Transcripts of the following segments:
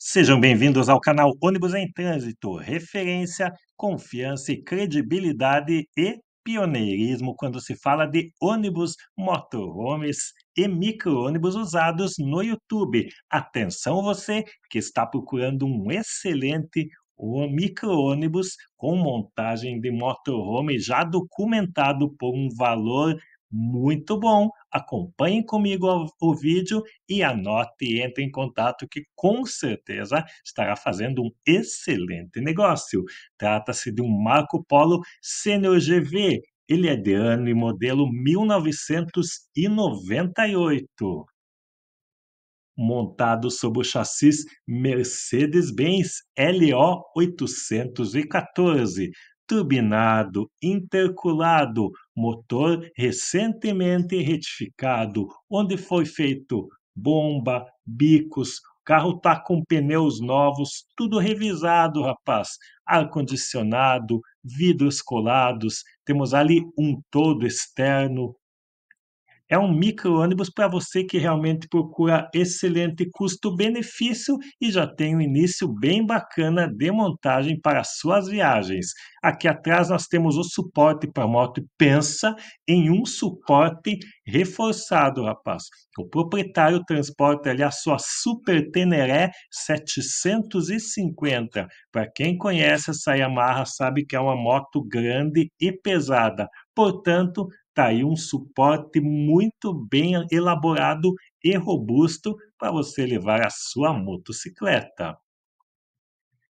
Sejam bem-vindos ao canal Ônibus em Trânsito, referência, confiança e credibilidade e pioneirismo quando se fala de ônibus, motorhomes e micro-ônibus usados no YouTube. Atenção você que está procurando um excelente micro-ônibus com montagem de motorhome já documentado por um valor muito bom! Acompanhem comigo o vídeo e anote e entre em contato que com certeza estará fazendo um excelente negócio. Trata-se de um Marco Polo Senior GV. Ele é de ano e modelo 1998 montado sob o chassis Mercedes-Benz LO 814, turbinado, interculado, motor recentemente retificado, onde foi feito bomba, bicos, carro tá com pneus novos, tudo revisado, rapaz. Ar-condicionado, vidros colados, temos ali um todo externo, é um micro-ônibus para você que realmente procura excelente custo-benefício e já tem um início bem bacana de montagem para suas viagens. Aqui atrás nós temos o suporte para moto. Pensa em um suporte reforçado, rapaz. O proprietário transporta ali a sua Super Teneré 750. Para quem conhece essa Yamaha, sabe que é uma moto grande e pesada. Portanto, está aí um suporte muito bem elaborado e robusto para você levar a sua motocicleta.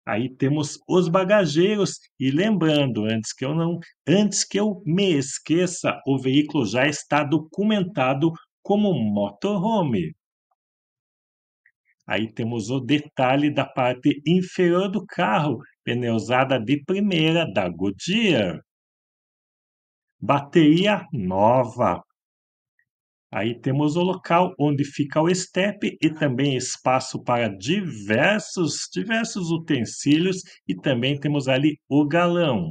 Aí temos os bagageiros e lembrando, antes que eu não, antes que eu me esqueça, o veículo já está documentado como motorhome. Aí temos o detalhe da parte inferior do carro, pneusada de primeira da Goodyear bateria nova. Aí temos o local onde fica o estepe e também espaço para diversos, diversos utensílios e também temos ali o galão.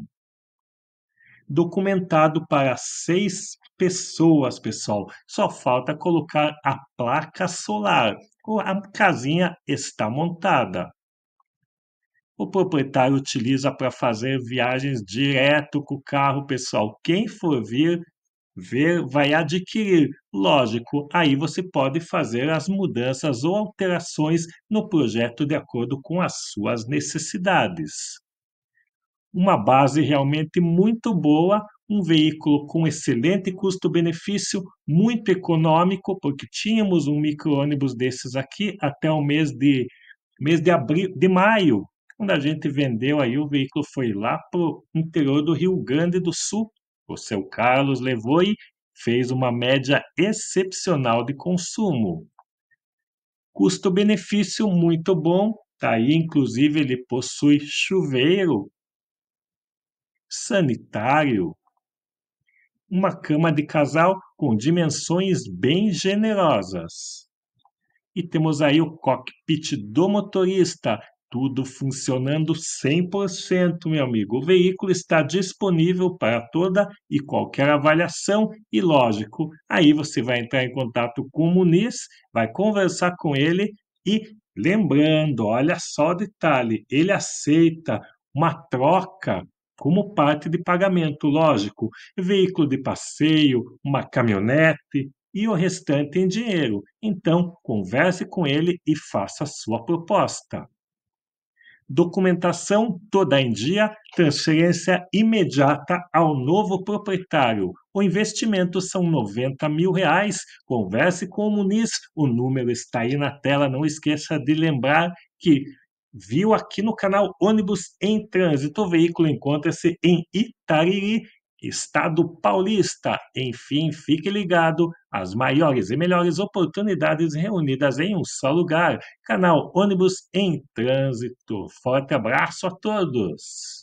Documentado para seis pessoas, pessoal. Só falta colocar a placa solar. A casinha está montada o proprietário utiliza para fazer viagens direto com o carro pessoal. Quem for vir, ver, vai adquirir. Lógico, aí você pode fazer as mudanças ou alterações no projeto de acordo com as suas necessidades. Uma base realmente muito boa, um veículo com excelente custo-benefício, muito econômico, porque tínhamos um micro-ônibus desses aqui até o mês de mês de abril, de maio, quando a gente vendeu aí, o veículo foi lá para o interior do Rio Grande do Sul. O seu Carlos levou e fez uma média excepcional de consumo. Custo-benefício muito bom. Tá aí, inclusive, ele possui chuveiro, sanitário, uma cama de casal com dimensões bem generosas. E temos aí o cockpit do motorista, tudo funcionando 100%, meu amigo. O veículo está disponível para toda e qualquer avaliação e, lógico, aí você vai entrar em contato com o Muniz, vai conversar com ele e, lembrando, olha só o detalhe, ele aceita uma troca como parte de pagamento, lógico, veículo de passeio, uma caminhonete, e o restante em dinheiro. Então, converse com ele e faça a sua proposta documentação toda em dia, transferência imediata ao novo proprietário. O investimento são 90 mil reais. Converse com o Muniz, o número está aí na tela. Não esqueça de lembrar que viu aqui no canal Ônibus em Trânsito. O veículo encontra-se em Itariri, Estado Paulista. Enfim, fique ligado as maiores e melhores oportunidades reunidas em um só lugar. Canal Ônibus em Trânsito. Forte abraço a todos!